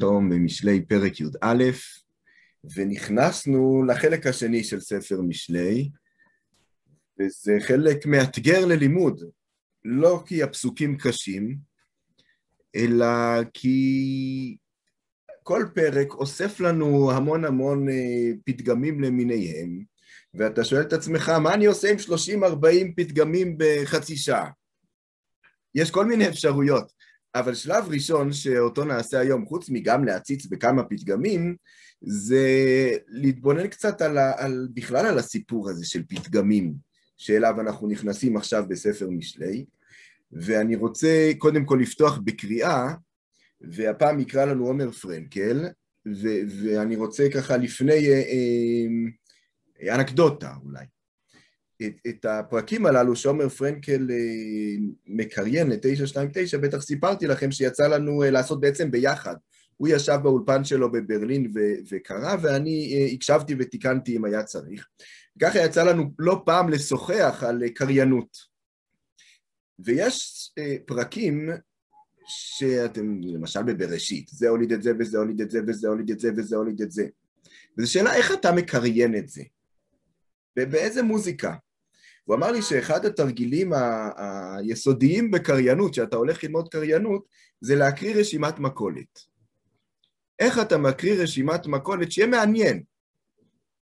שלום במשלי פרק י"א, ונכנסנו לחלק השני של ספר משלי, וזה חלק מאתגר ללימוד, לא כי הפסוקים קשים, אלא כי כל פרק אוסף לנו המון המון אה, פתגמים למיניהם, ואתה שואל את עצמך, מה אני עושה עם 30-40 פתגמים בחצי שעה? יש כל מיני אפשרויות. אבל שלב ראשון שאותו נעשה היום, חוץ מגם להציץ בכמה פתגמים, זה להתבונן קצת על, ה, על, בכלל על הסיפור הזה של פתגמים, שאליו אנחנו נכנסים עכשיו בספר משלי, ואני רוצה קודם כל לפתוח בקריאה, והפעם יקרא לנו עומר פרנקל, ו- ואני רוצה ככה לפני אה, אה, אנקדוטה אולי. את את הפרקים הללו שעומר פרנקל אה, מקריין ל 929, בטח סיפרתי לכם שיצא לנו אה, לעשות בעצם ביחד. הוא ישב באולפן שלו בברלין וקרא, ואני אה, הקשבתי ותיקנתי אם היה צריך. ככה יצא לנו לא פעם לשוחח על קריינות. ויש פרקים שאתם, למשל בבראשית, זה הוליד את זה וזה הוליד את זה וזה הוליד את זה וזה הוליד את זה. וזו שאלה איך אתה מקריין את זה, ובאיזה מוזיקה. הוא אמר לי שאחד התרגילים ה- היסודיים בקריינות, שאתה הולך ללמוד קריינות, זה להקריא רשימת מכולת. איך אתה מקריא רשימת מכולת שיהיה מעניין?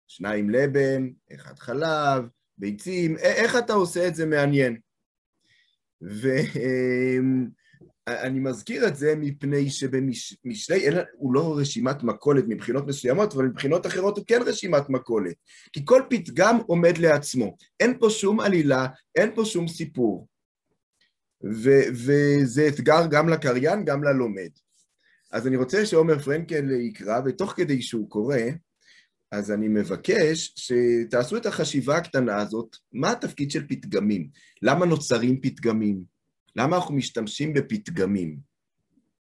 שניים לבן, אחד חלב, ביצים, א- איך אתה עושה את זה מעניין? ו... אמ, אני מזכיר את זה מפני שבמשלי, הוא לא רשימת מכולת מבחינות מסוימות, אבל מבחינות אחרות הוא כן רשימת מכולת. כי כל פתגם עומד לעצמו. אין פה שום עלילה, אין פה שום סיפור. ו- וזה אתגר גם לקריין, גם ללומד. אז אני רוצה שעומר פרנקל יקרא, ותוך כדי שהוא קורא, אז אני מבקש שתעשו את החשיבה הקטנה הזאת, מה התפקיד של פתגמים? למה נוצרים פתגמים? למה אנחנו משתמשים בפתגמים?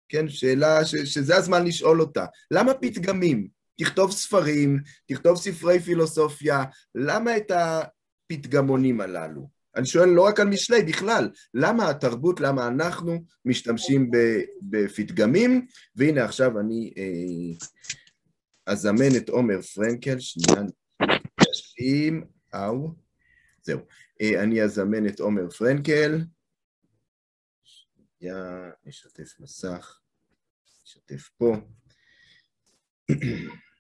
כן, שאלה ש, שזה הזמן לשאול אותה. למה פתגמים? תכתוב ספרים, תכתוב ספרי פילוסופיה, למה את הפתגמונים הללו? אני שואל לא רק על משלי, בכלל, למה התרבות, למה אנחנו משתמשים בפתגמים? והנה עכשיו אני אה, אזמן את עומר פרנקל, שנייה, נשלים, אאו, זהו. אה, אני אזמן את עומר פרנקל. שנייה, נשתף מסך, נשתף פה.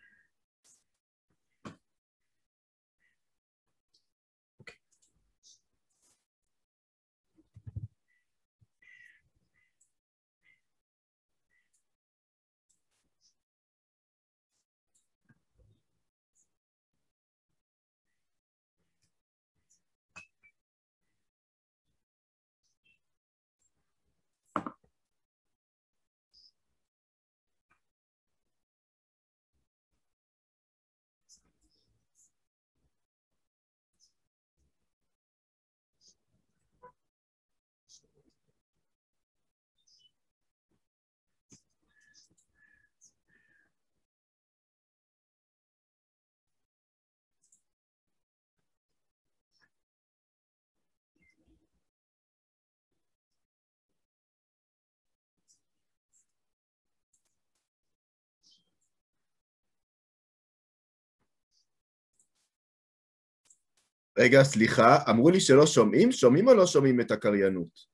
רגע, סליחה, אמרו לי שלא שומעים? שומעים או לא שומעים את הקריינות?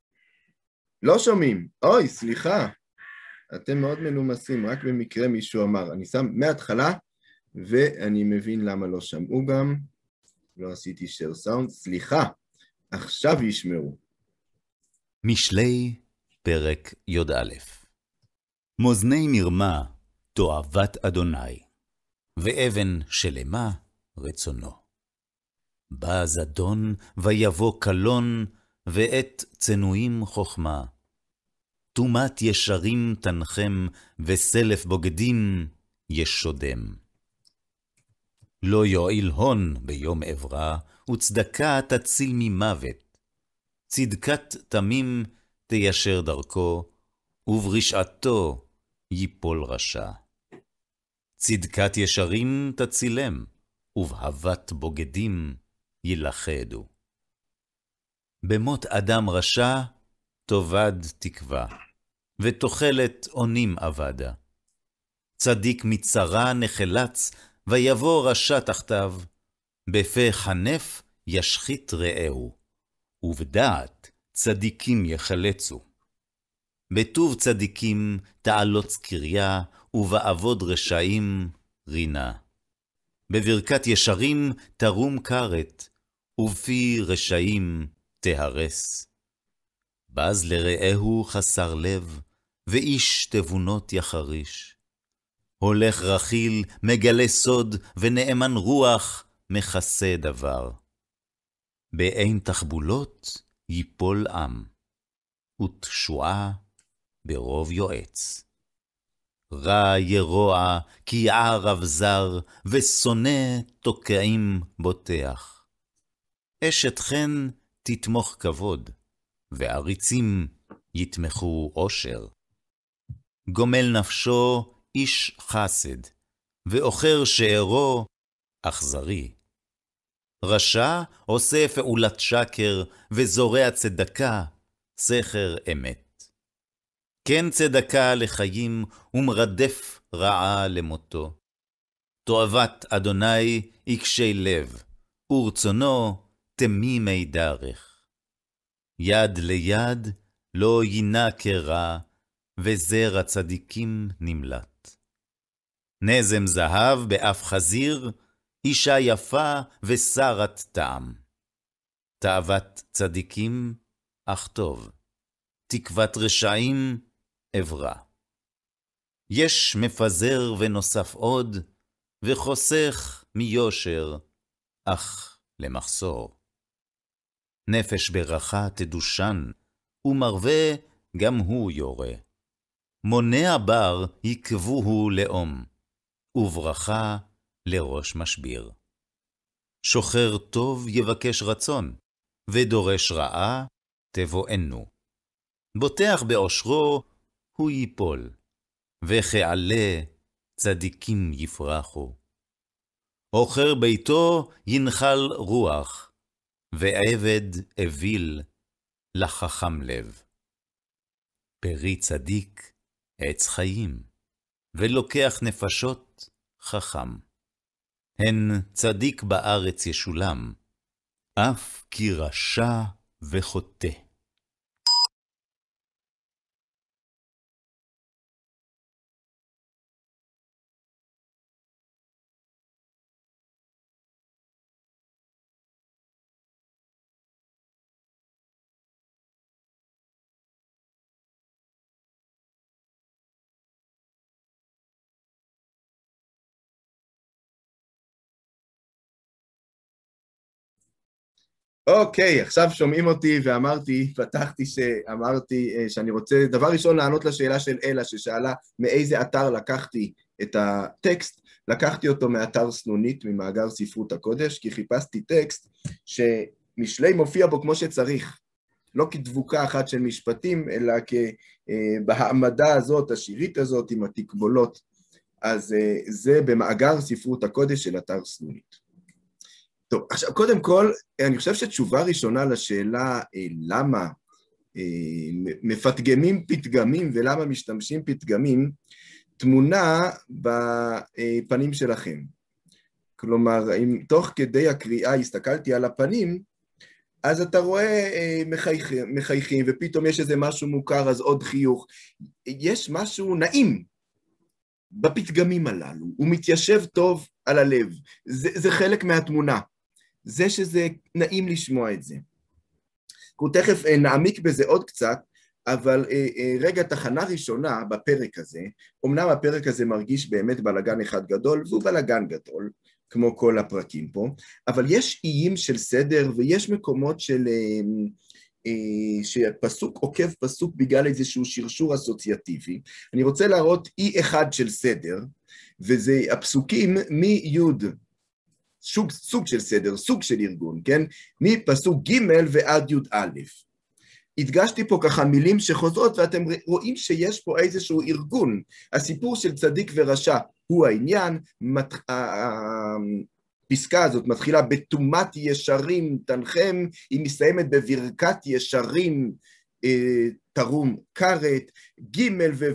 לא שומעים. אוי, סליחה. אתם מאוד מנומסים, רק במקרה מישהו אמר. אני שם מההתחלה, ואני מבין למה לא שמעו גם. לא עשיתי share סאונד. סליחה. עכשיו ישמעו. משלי, פרק י"א מאזני מרמה, תועבת אדוני, ואבן שלמה, רצונו. בא זדון, ויבוא קלון, ואת צנועים חכמה. טומאת ישרים תנחם, וסלף בוגדים ישודם. לא יועיל הון ביום עברה, וצדקה תציל ממוות. צדקת תמים תיישר דרכו, וברשעתו ייפול רשע. צדקת ישרים תצילם, ובהבת בוגדים יילכדו. במות אדם רשע תאבד תקווה, ותוחלת אונים אבדה. צדיק מצרה נחלץ, ויבוא רשע תחתיו, בפה חנף ישחית רעהו, ובדעת צדיקים יחלצו. בטוב צדיקים תעלוץ קריה, ובעבוד רשעים רינה. בברכת ישרים תרום כרת, ובפי רשעים תהרס. בז לרעהו חסר לב, ואיש תבונות יחריש. הולך רכיל, מגלה סוד, ונאמן רוח, מכסה דבר. באין תחבולות ייפול עם, ותשועה ברוב יועץ. רע ירוע, כי יער אבזר, ושונא תוקעים בוטח. אשת חן תתמוך כבוד, ועריצים יתמכו עושר. גומל נפשו איש חסד, ועוכר שארו אכזרי. רשע עושה פעולת שקר, וזורע צדקה, סכר אמת. כן צדקה לחיים ומרדף רעה למותו. תועבת אדוני יקשי לב, ורצונו תמימי דרך. יד ליד לא יינה כרע, וזרע צדיקים נמלט. נזם זהב באף חזיר, אישה יפה ושרת טעם. תאוות צדיקים, אך טוב. תקוות רשעים, אברה. יש מפזר ונוסף עוד, וחוסך מיושר, אך למחסור. נפש ברכה תדושן, ומרווה גם הוא יורה. מונע הבר יקבוהו לאום, וברכה לראש משביר. שוחר טוב יבקש רצון, ודורש רעה תבואנו. בוטח בעושרו הוא ייפול, וכעלה צדיקים יפרחו. עוכר ביתו ינחל רוח, ועבד אוויל לחכם לב. פרי צדיק עץ חיים, ולוקח נפשות חכם. הן צדיק בארץ ישולם, אף כי רשע וחוטא. אוקיי, okay, עכשיו שומעים אותי, ואמרתי, פתחתי שאמרתי אה, שאני רוצה, דבר ראשון, לענות לשאלה של אלה, ששאלה מאיזה אתר לקחתי את הטקסט. לקחתי אותו מאתר סנונית, ממאגר ספרות הקודש, כי חיפשתי טקסט שמשלי מופיע בו כמו שצריך. לא כדבוקה אחת של משפטים, אלא כבהעמדה אה, הזאת, השירית הזאת, עם התקבולות. אז אה, זה במאגר ספרות הקודש של אתר סנונית. טוב, עכשיו, קודם כל, אני חושב שתשובה ראשונה לשאלה אה, למה אה, מפתגמים פתגמים ולמה משתמשים פתגמים, תמונה בפנים שלכם. כלומר, אם תוך כדי הקריאה הסתכלתי על הפנים, אז אתה רואה אה, מחייכים, מחייכים, ופתאום יש איזה משהו מוכר, אז עוד חיוך. יש משהו נעים בפתגמים הללו, הוא מתיישב טוב על הלב. זה, זה חלק מהתמונה. זה שזה נעים לשמוע את זה. אנחנו תכף אה, נעמיק בזה עוד קצת, אבל אה, אה, רגע, תחנה ראשונה בפרק הזה, אמנם הפרק הזה מרגיש באמת בלגן אחד גדול, והוא בלגן גדול, כמו כל הפרקים פה, אבל יש איים של סדר ויש מקומות של... שפסוק עוקב פסוק בגלל איזשהו שרשור אסוציאטיבי. אני רוצה להראות אי אחד של סדר, וזה הפסוקים מי' סוג, סוג של סדר, סוג של ארגון, כן? מפסוק ג' ועד י"א. הדגשתי פה ככה מילים שחוזרות, ואתם רואים שיש פה איזשהו ארגון. הסיפור של צדיק ורשע הוא העניין, מת... הפסקה הזאת מתחילה בטומאת ישרים תנחם, היא מסתיימת בברכת ישרים אה, תרום כרת, ג'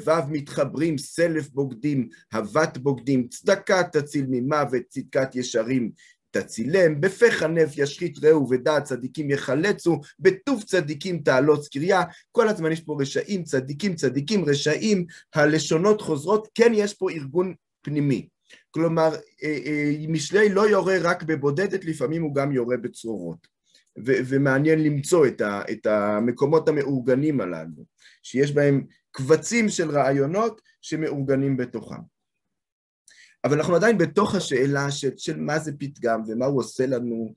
וו' מתחברים, סלף בוגדים, הבת בוגדים, צדקה תציל ממוות, צדקת ישרים תצילם, בפה חנף ישחית רעהו ודעת צדיקים יחלצו, בטוב צדיקים תעלוץ קריה. כל הזמן יש פה רשעים, צדיקים, צדיקים, רשעים, הלשונות חוזרות, כן יש פה ארגון פנימי. כלומר, אה, אה, משלי לא יורה רק בבודדת, לפעמים הוא גם יורה בצרורות. ו- ומעניין למצוא את, ה- את המקומות המאורגנים הללו, שיש בהם קבצים של רעיונות שמאורגנים בתוכם. אבל אנחנו עדיין בתוך השאלה של, של מה זה פתגם ומה הוא עושה לנו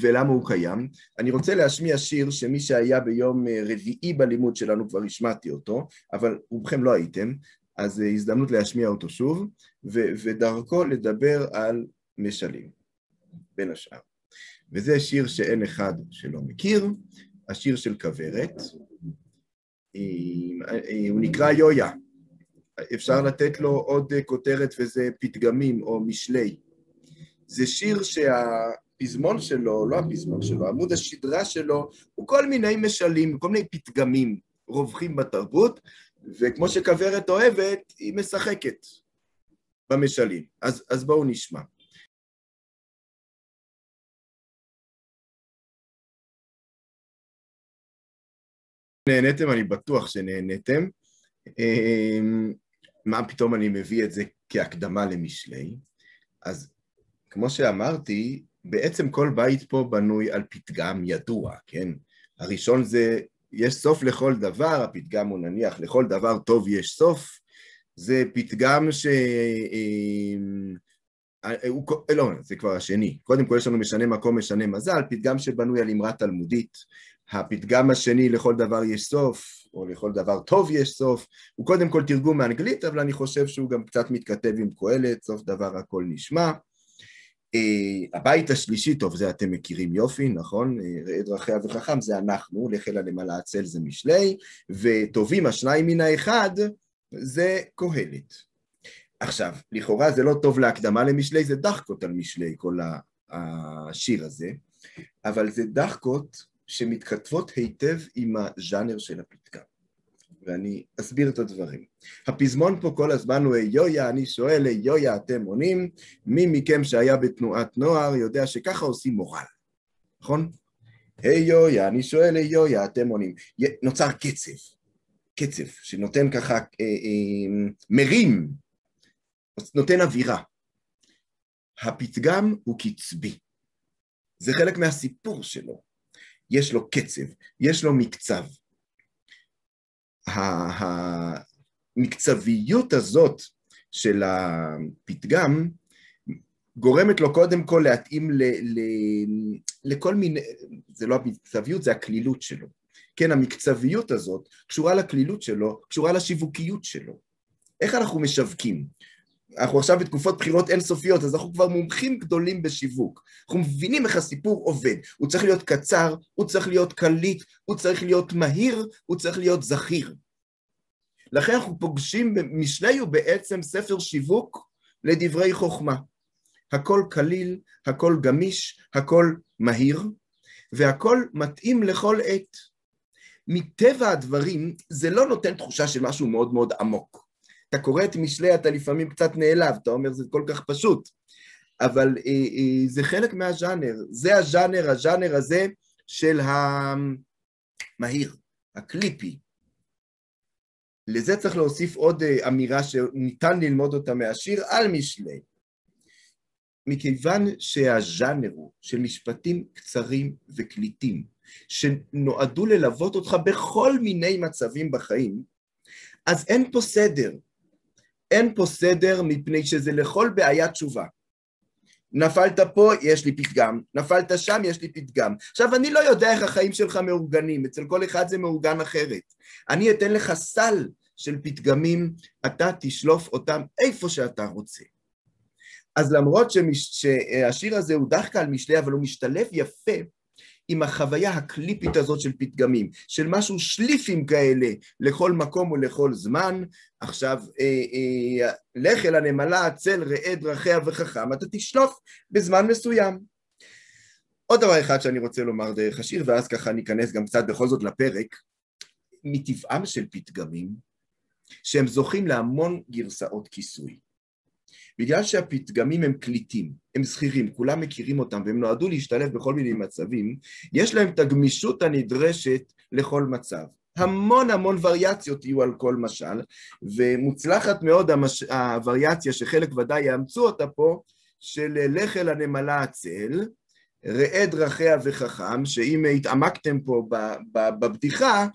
ולמה הוא קיים. אני רוצה להשמיע שיר שמי שהיה ביום אה, רביעי בלימוד שלנו כבר השמעתי אותו, אבל רובכם לא הייתם, אז אה, הזדמנות להשמיע אותו שוב, ו- ודרכו לדבר על משלים, בין השאר. וזה שיר שאין אחד שלא מכיר, השיר של כוורת. הוא נקרא יויה. אפשר לתת לו עוד כותרת וזה פתגמים או משלי. זה שיר שהפזמון שלו, לא הפזמון שלו, עמוד השדרה שלו, הוא כל מיני משלים, כל מיני פתגמים רווחים בתרבות, וכמו שכוורת אוהבת, היא משחקת במשלים. אז, אז בואו נשמע. נהניתם, אני בטוח שנהניתם. אמ, מה פתאום אני מביא את זה כהקדמה למשלי? אז כמו שאמרתי, בעצם כל בית פה בנוי על פתגם ידוע, כן? הראשון זה, יש סוף לכל דבר, הפתגם הוא נניח, לכל דבר טוב יש סוף. זה פתגם ש... אמ, אה, אה, לא, זה כבר השני. קודם כל יש לנו משנה מקום, משנה מזל, פתגם שבנוי על אמרה תלמודית. הפתגם השני, לכל דבר יש סוף, או לכל דבר טוב יש סוף, הוא קודם כל תרגום מאנגלית, אבל אני חושב שהוא גם קצת מתכתב עם קהלת, סוף דבר הכל נשמע. אה, הבית השלישי, טוב, זה אתם מכירים יופי, נכון? אה, ראה דרכיה וחכם זה אנחנו, לך אלא למעלה עצל זה משלי, וטובים השניים מן האחד זה קהלת. עכשיו, לכאורה זה לא טוב להקדמה למשלי, זה דחקות על משלי, כל השיר הזה, אבל זה דחקות שמתכתבות היטב עם הז'אנר של הפתקה. ואני אסביר את הדברים. הפזמון פה כל הזמן הוא איויה, אני שואל, איויה, אתם עונים? מי מכם שהיה בתנועת נוער יודע שככה עושים מורל, נכון? איויה, אני שואל, איויה, אתם עונים. נוצר קצב, קצב שנותן ככה, אה, אה, מרים, נותן אווירה. הפתגם הוא קצבי. זה חלק מהסיפור שלו. יש לו קצב, יש לו מקצב. המקצביות הזאת של הפתגם גורמת לו קודם כל להתאים ל, ל, לכל מיני, זה לא המקצביות, זה הקלילות שלו. כן, המקצביות הזאת קשורה לקלילות שלו, קשורה לשיווקיות שלו. איך אנחנו משווקים? אנחנו עכשיו בתקופות בחירות אינסופיות, אז אנחנו כבר מומחים גדולים בשיווק. אנחנו מבינים איך הסיפור עובד. הוא צריך להיות קצר, הוא צריך להיות קליט, הוא צריך להיות מהיר, הוא צריך להיות זכיר. לכן אנחנו פוגשים, משלי הוא בעצם ספר שיווק לדברי חוכמה. הכל קליל, הכל גמיש, הכל מהיר, והכל מתאים לכל עת. מטבע הדברים, זה לא נותן תחושה של משהו מאוד מאוד עמוק. אתה קורא את משלי, אתה לפעמים קצת נעלב, אתה אומר, זה כל כך פשוט. אבל אה, אה, זה חלק מהז'אנר, זה הז'אנר, הז'אנר הזה של המהיר, הקליפי. לזה צריך להוסיף עוד אה, אמירה שניתן ללמוד אותה מהשיר על משלי. מכיוון שהז'אנר הוא של משפטים קצרים וקליטים, שנועדו ללוות אותך בכל מיני מצבים בחיים, אז אין פה סדר. אין פה סדר מפני שזה לכל בעיה תשובה. נפלת פה, יש לי פתגם, נפלת שם, יש לי פתגם. עכשיו, אני לא יודע איך החיים שלך מאורגנים, אצל כל אחד זה מאורגן אחרת. אני אתן לך סל של פתגמים, אתה תשלוף אותם איפה שאתה רוצה. אז למרות שמש... שהשיר הזה הוא דחקה על משלי, אבל הוא משתלב יפה עם החוויה הקליפית הזאת של פתגמים, של משהו שליפים כאלה לכל מקום ולכל זמן. עכשיו, אה, אה, לך אל הנמלה, צל ראה דרכיה וחכם, אתה תשלוף בזמן מסוים. עוד דבר אחד שאני רוצה לומר דרך השיר, ואז ככה ניכנס גם קצת בכל זאת לפרק, מטבעם של פתגמים, שהם זוכים להמון גרסאות כיסוי. בגלל שהפתגמים הם קליטים, הם זכירים, כולם מכירים אותם והם נועדו להשתלב בכל מיני מצבים, יש להם את הגמישות הנדרשת לכל מצב. המון המון וריאציות יהיו על כל משל, ומוצלחת מאוד המש... הווריאציה שחלק ודאי יאמצו אותה פה, של לך אל הנמלה עצל, ראה דרכיה וחכם, שאם התעמקתם פה בבדיחה,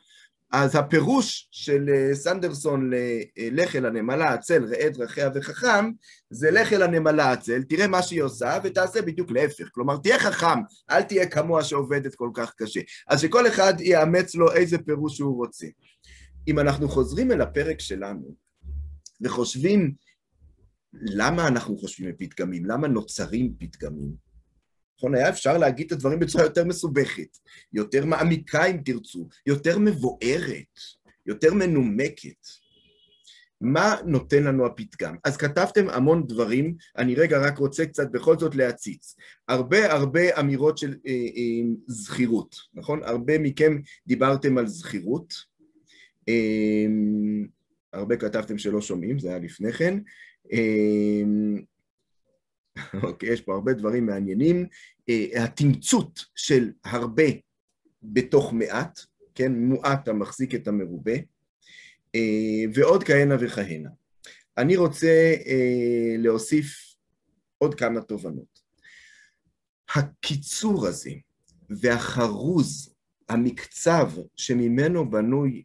אז הפירוש של אה, סנדרסון ללך אל אה, הנמלה עצל, ראה דרכיה וחכם, זה לך אל הנמלה עצל, תראה מה שהיא עושה ותעשה בדיוק להפך. כלומר, תהיה חכם, אל תהיה כמוה שעובדת כל כך קשה. אז שכל אחד יאמץ לו איזה פירוש שהוא רוצה. אם אנחנו חוזרים אל הפרק שלנו וחושבים למה אנחנו חושבים בפתגמים, למה נוצרים פתגמים, נכון, היה אפשר להגיד את הדברים בצורה יותר מסובכת, יותר מעמיקה אם תרצו, יותר מבוערת, יותר מנומקת. מה נותן לנו הפתגם? אז כתבתם המון דברים, אני רגע רק רוצה קצת בכל זאת להציץ. הרבה הרבה אמירות של אה, אה, זכירות, נכון? הרבה מכם דיברתם על זכירות. אה, הרבה כתבתם שלא שומעים, זה היה לפני כן. אה, אוקיי, יש פה הרבה דברים מעניינים. אה, התמצות של הרבה בתוך מעט, כן, מועט המחזיק את המרובה, אה, ועוד כהנה וכהנה. אני רוצה אה, להוסיף עוד כמה תובנות. הקיצור הזה והחרוז, המקצב שממנו בנוי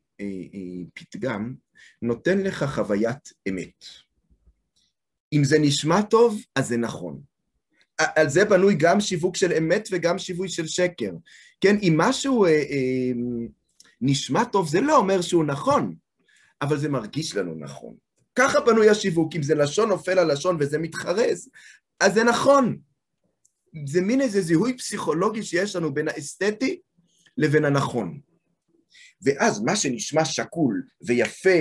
פתגם, נותן לך חוויית אמת. אם זה נשמע טוב, אז זה נכון. על זה בנוי גם שיווק של אמת וגם שיווי של שקר. כן, אם משהו אה, אה, נשמע טוב, זה לא אומר שהוא נכון, אבל זה מרגיש לנו נכון. ככה בנוי השיווק, אם זה לשון נופל על לשון וזה מתחרז, אז זה נכון. זה מין איזה זיהוי פסיכולוגי שיש לנו בין האסתטי לבין הנכון. ואז מה שנשמע שקול ויפה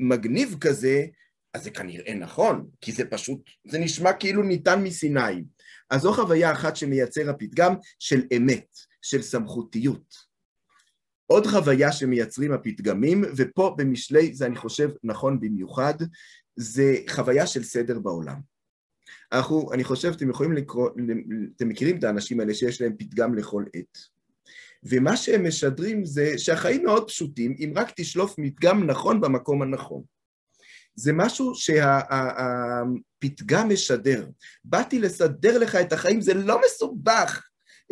ומגניב כזה, אז זה כנראה נכון, כי זה פשוט, זה נשמע כאילו ניתן מסיני. אז זו חוויה אחת שמייצר הפתגם של אמת, של סמכותיות. עוד חוויה שמייצרים הפתגמים, ופה במשלי זה אני חושב נכון במיוחד, זה חוויה של סדר בעולם. אנחנו, אני חושב, אתם יכולים לקרוא, אתם מכירים את האנשים האלה שיש להם פתגם לכל עת. ומה שהם משדרים זה שהחיים מאוד פשוטים, אם רק תשלוף מדגם נכון במקום הנכון. זה משהו שהפתגם משדר. באתי לסדר לך את החיים, זה לא מסובך.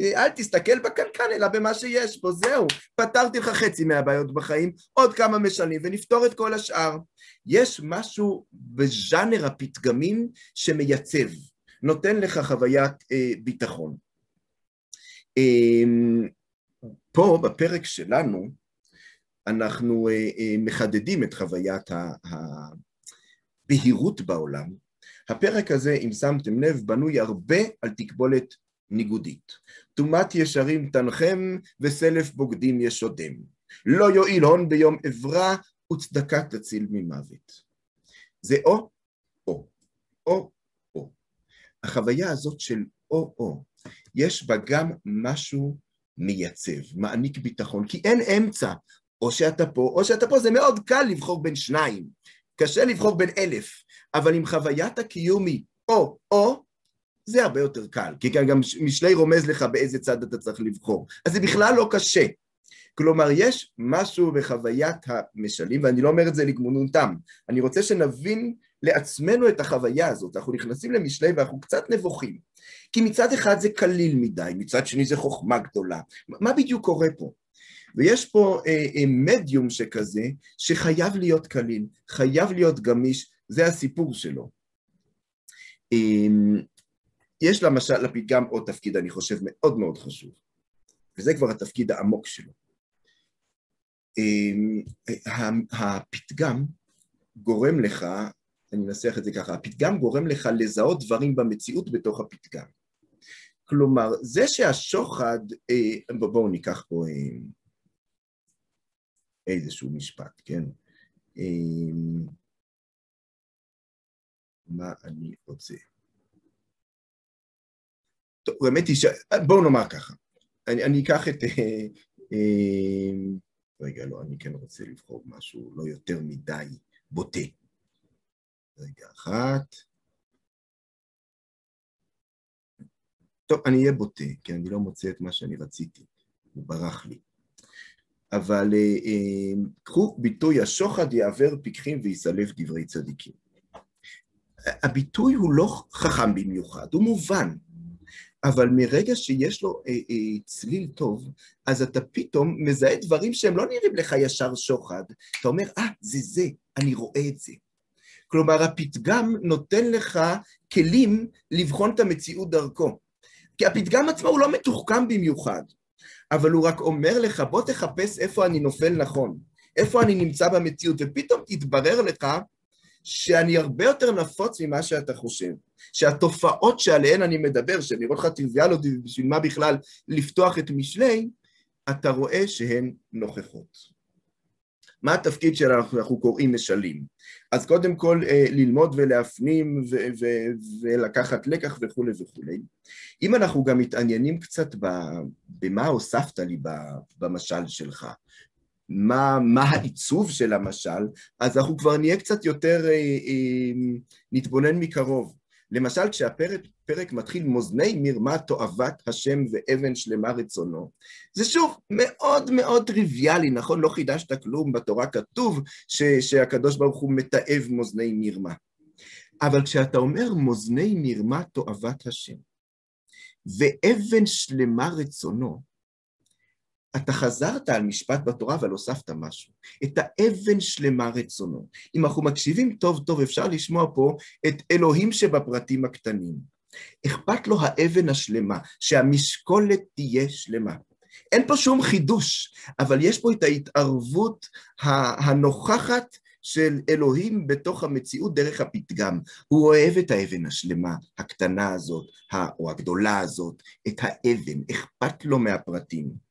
אל תסתכל בקנקן, אלא במה שיש פה, זהו. פתרתי לך חצי מהבעיות בחיים, עוד כמה משנים, ונפתור את כל השאר. יש משהו בז'אנר הפתגמים שמייצב, נותן לך חוויית אה, ביטחון. אה, פה, בפרק שלנו, אנחנו אה, אה, מחדדים את חוויית ה, ה, בהירות בעולם, הפרק הזה, אם שמתם לב, בנוי הרבה על תקבולת ניגודית. טומאת ישרים תנחם וסלף בוגדים ישודם. לא יועיל הון ביום עברה וצדקה תציל ממוות. זה או, או, או, או. החוויה הזאת של או-או, יש בה גם משהו מייצב, מעניק ביטחון, כי אין אמצע, או שאתה פה, או שאתה פה, זה מאוד קל לבחור בין שניים. קשה לבחור בין אלף, אבל עם חוויית הקיום היא או-או, זה הרבה יותר קל, כי כאן גם משלי רומז לך באיזה צד אתה צריך לבחור. אז זה בכלל לא קשה. כלומר, יש משהו בחוויית המשלים, ואני לא אומר את זה לגמונותם. אני רוצה שנבין לעצמנו את החוויה הזאת. אנחנו נכנסים למשלי ואנחנו קצת נבוכים. כי מצד אחד זה קליל מדי, מצד שני זה חוכמה גדולה. מה בדיוק קורה פה? ויש פה אה, אה, מדיום שכזה, שחייב להיות קליל, חייב להיות גמיש, זה הסיפור שלו. אה, יש למשל לפתגם עוד תפקיד, אני חושב, מאוד מאוד חשוב, וזה כבר התפקיד העמוק שלו. אה, הפתגם גורם לך, אני אנסח את זה ככה, הפתגם גורם לך לזהות דברים במציאות בתוך הפתגם. כלומר, זה שהשוחד, אה, בואו ניקח פה אה, איזשהו משפט, כן? אמ, מה אני רוצה? טוב, האמת היא ש... בואו נאמר ככה. אני, אני אקח את... אה, אמ, רגע, לא, אני כן רוצה לבחור משהו לא יותר מדי בוטה. רגע אחת. טוב, אני אהיה בוטה, כי אני לא מוצא את מה שאני רציתי, הוא ברח לי. אבל אה, אה, קחו ביטוי, השוחד יעבר פיקחים ויסלף דברי צדיקים. הביטוי הוא לא חכם במיוחד, הוא מובן, אבל מרגע שיש לו אה, אה, צליל טוב, אז אתה פתאום מזהה דברים שהם לא נראים לך ישר שוחד. אתה אומר, אה, זה זה, אני רואה את זה. כלומר, הפתגם נותן לך כלים לבחון את המציאות דרכו. כי הפתגם עצמו הוא לא מתוחכם במיוחד. אבל הוא רק אומר לך, בוא תחפש איפה אני נופל נכון, איפה אני נמצא במציאות, ופתאום תתברר לך שאני הרבה יותר נפוץ ממה שאתה חושב. שהתופעות שעליהן אני מדבר, שאני רואה לך טריוויאליות, בשביל מה בכלל לפתוח את משלי, אתה רואה שהן נוכחות. מה התפקיד שאנחנו קוראים משלים? אז קודם כל אה, ללמוד ולהפנים ו- ו- ולקחת לקח וכולי וכולי. אם אנחנו גם מתעניינים קצת במה הוספת לי במשל שלך, מה, מה העיצוב של המשל, אז אנחנו כבר נהיה קצת יותר, אה, אה, נתבונן מקרוב. למשל, כשהפרק מתחיל מאזני מרמה תועבת השם ואבן שלמה רצונו, זה שוב מאוד מאוד טריוויאלי, נכון? לא חידשת כלום, בתורה כתוב ש, שהקדוש ברוך הוא מתעב מאזני מרמה. אבל כשאתה אומר מאזני מרמה תועבת השם, ואבן שלמה רצונו, אתה חזרת על משפט בתורה, אבל הוספת משהו. את האבן שלמה רצונו. אם אנחנו מקשיבים טוב טוב, אפשר לשמוע פה את אלוהים שבפרטים הקטנים. אכפת לו האבן השלמה, שהמשקולת תהיה שלמה. אין פה שום חידוש, אבל יש פה את ההתערבות הנוכחת של אלוהים בתוך המציאות דרך הפתגם. הוא אוהב את האבן השלמה, הקטנה הזאת, או הגדולה הזאת, את האבן, אכפת לו מהפרטים.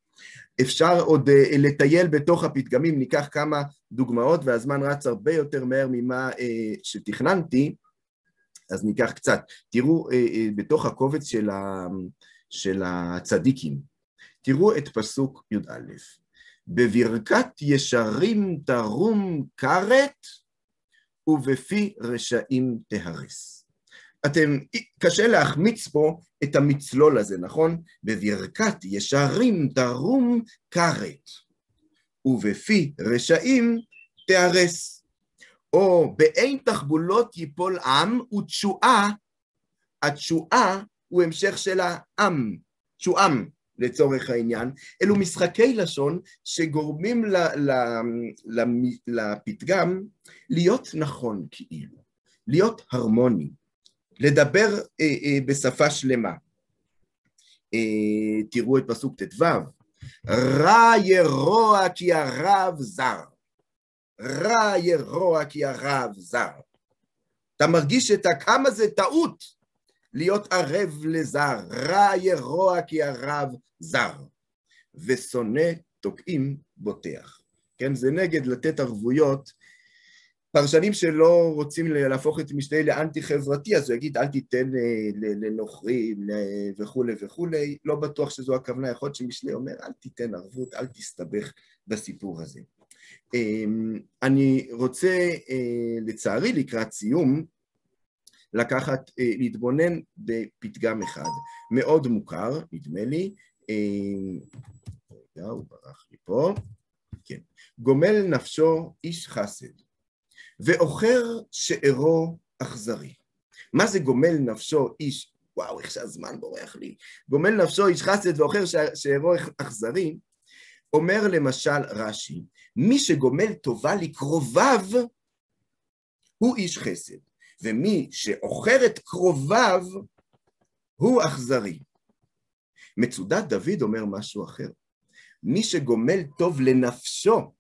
אפשר עוד uh, לטייל בתוך הפתגמים, ניקח כמה דוגמאות, והזמן רץ הרבה יותר מהר ממה uh, שתכננתי, אז ניקח קצת. תראו uh, uh, בתוך הקובץ של, ה, של הצדיקים, תראו את פסוק י"א: בברכת ישרים תרום כרת ובפי רשעים תהרס. אתם, קשה להחמיץ פה את המצלול הזה, נכון? בברכת ישרים תרום כרת, ובפי רשעים תיהרס. או באין תחבולות ייפול עם, ותשועה, התשועה הוא המשך של העם, תשועם, לצורך העניין. אלו משחקי לשון שגורמים ל, ל, ל, לפתגם להיות נכון כאילו, להיות הרמוני. לדבר אה, אה, בשפה שלמה. אה, תראו את פסוק ט"ו, רע ירוע כי הרב זר. רע ירוע כי הרב זר. אתה מרגיש את הכמה זה טעות להיות ערב לזר. רע ירוע כי הרב זר. ושונא תוקעים בוטח. כן, זה נגד לתת ערבויות פרשנים שלא רוצים להפוך את משנה לאנטי-חברתי, אז הוא יגיד, אל תיתן אה, לנוכרים וכולי וכולי, לא בטוח שזו הכוונה, יכול להיות שמשנה אומר, אל תיתן ערבות, אל תסתבך בסיפור הזה. אמ, אני רוצה, אה, לצערי, לקראת סיום, לקחת, אה, להתבונן בפתגם אחד, מאוד מוכר, נדמה לי, רגע, הוא ברח לי פה, כן, גומל נפשו איש חסד. ועוכר שארו אכזרי. מה זה גומל נפשו איש, וואו, איך שהזמן בורח לי, גומל נפשו איש חסד ועוכר שארו אכזרי, אומר למשל רש"י, מי שגומל טובה לקרוביו, הוא איש חסד, ומי שעוכר את קרוביו, הוא אכזרי. מצודת דוד אומר משהו אחר. מי שגומל טוב לנפשו,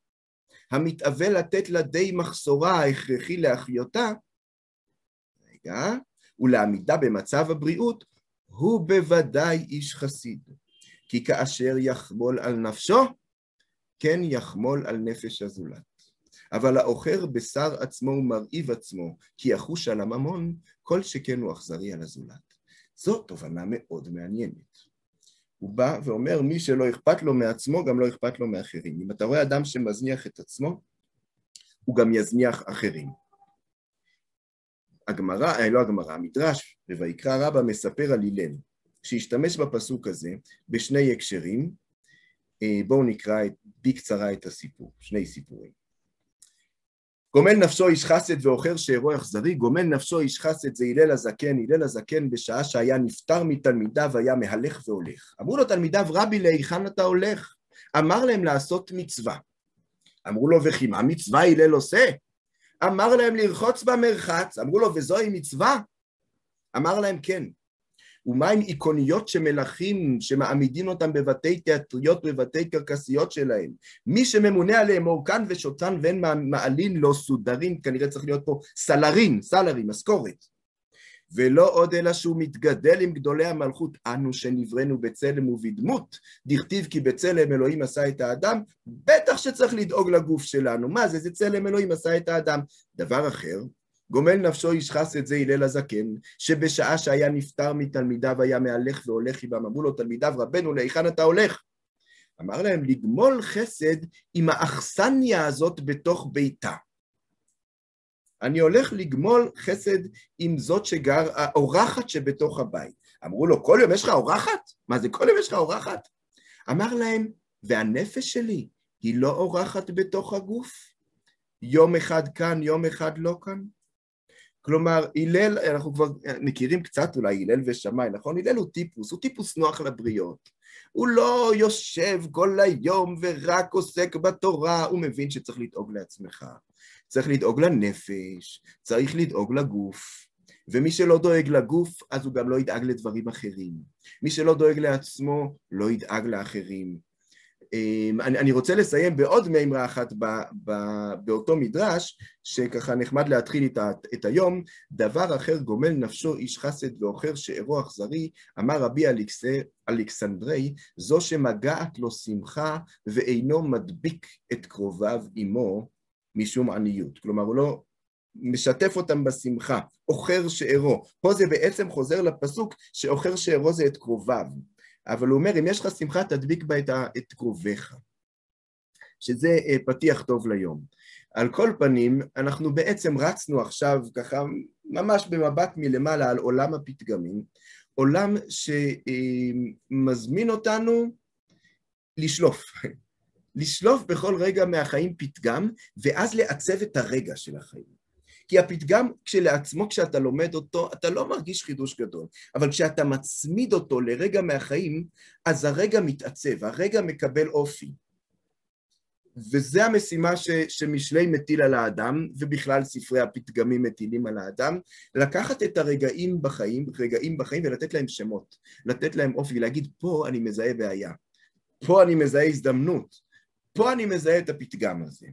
המתאווה לתת לה די מחסורה ההכרחי להחיותה, רגע, ולעמידה במצב הבריאות, הוא בוודאי איש חסיד. כי כאשר יחמול על נפשו, כן יחמול על נפש הזולת. אבל האוכר בשר עצמו ומרעיב עצמו, כי יחוש על הממון, כל שכן הוא אכזרי על הזולת. זו תובנה מאוד מעניינת. הוא בא ואומר, מי שלא אכפת לו מעצמו, גם לא אכפת לו מאחרים. אם אתה רואה אדם שמזניח את עצמו, הוא גם יזניח אחרים. הגמרא, אה, לא הגמרא, המדרש, וויקרא רבא מספר על הלל, שהשתמש בפסוק הזה בשני הקשרים. אה, בואו נקרא בקצרה את הסיפור, שני סיפורים. גומל נפשו איש חסד ועוכר שאירו אכזרי, גומל נפשו איש חסד זה הלל הזקן, הלל הזקן בשעה שהיה נפטר מתלמידיו היה מהלך והולך. אמרו לו תלמידיו, רבי, להיכן אתה הולך? אמר להם לעשות מצווה. אמרו לו, וכי מה מצווה הלל עושה? אמר להם לרחוץ במרחץ, אמרו לו, וזוהי מצווה? אמר להם, כן, ומה עם איקוניות שמלכים, שמעמידים אותם בבתי תיאטריות, ובבתי קרקסיות שלהם? מי שממונה עליהם אורכן ושותן ואין מעלין לא סודרים, כנראה צריך להיות פה סלרין, סלרין, משכורת. ולא עוד אלא שהוא מתגדל עם גדולי המלכות, אנו שנבראנו בצלם ובדמות, דכתיב כי בצלם אלוהים עשה את האדם, בטח שצריך לדאוג לגוף שלנו. מה זה, זה צלם אלוהים עשה את האדם. דבר אחר, גומל נפשו איש חס את זה הלל הזקן, שבשעה שהיה נפטר מתלמידיו היה מהלך והולך איבם, אמרו לו תלמידיו, רבנו, להיכן אתה הולך? אמר להם לגמול חסד עם האכסניה הזאת בתוך ביתה. אני הולך לגמול חסד עם זאת שגר, האורחת שבתוך הבית. אמרו לו, כל יום יש לך אורחת? מה זה, כל יום יש לך אורחת? אמר להם, והנפש שלי היא לא אורחת בתוך הגוף? יום אחד כאן, יום אחד לא כאן? כלומר, הלל, אנחנו כבר מכירים קצת אולי הלל ושמאי, נכון? הלל הוא טיפוס, הוא טיפוס נוח לבריות. הוא לא יושב כל היום ורק עוסק בתורה, הוא מבין שצריך לדאוג לעצמך. צריך לדאוג לנפש, צריך לדאוג לגוף. ומי שלא דואג לגוף, אז הוא גם לא ידאג לדברים אחרים. מי שלא דואג לעצמו, לא ידאג לאחרים. אמ, אני, אני רוצה לסיים בעוד מימרה אחת ב, ב, באותו מדרש, שככה נחמד להתחיל את, ה, את היום. דבר אחר גומל נפשו איש חסד ואוכר שאירו אכזרי, אמר רבי אלכס, אלכסנדרי, זו שמגעת לו שמחה ואינו מדביק את קרוביו עמו משום עניות. כלומר, הוא לא משתף אותם בשמחה, אוכר שאירו. פה זה בעצם חוזר לפסוק שאוכר שאירו זה את קרוביו. אבל הוא אומר, אם יש לך שמחה, תדביק בה את, את קרוביך. שזה אה, פתיח טוב ליום. על כל פנים, אנחנו בעצם רצנו עכשיו ככה, ממש במבט מלמעלה על עולם הפתגמים, עולם שמזמין אה, אותנו לשלוף. לשלוף בכל רגע מהחיים פתגם, ואז לעצב את הרגע של החיים. כי הפתגם כשלעצמו, כשאתה לומד אותו, אתה לא מרגיש חידוש גדול, אבל כשאתה מצמיד אותו לרגע מהחיים, אז הרגע מתעצב, הרגע מקבל אופי. וזו המשימה ש, שמשלי מטיל על האדם, ובכלל ספרי הפתגמים מטילים על האדם, לקחת את הרגעים בחיים, רגעים בחיים ולתת להם שמות, לתת להם אופי, להגיד, פה אני מזהה בעיה, פה אני מזהה הזדמנות, פה אני מזהה את הפתגם הזה.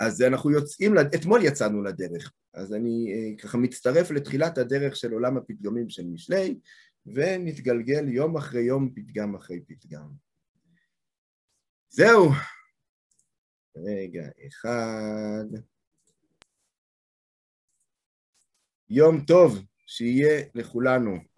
אז אנחנו יוצאים, אתמול יצאנו לדרך, אז אני אה, ככה מצטרף לתחילת הדרך של עולם הפתגמים של משלי, ונתגלגל יום אחרי יום, פתגם אחרי פתגם. זהו. רגע אחד. יום טוב שיהיה לכולנו.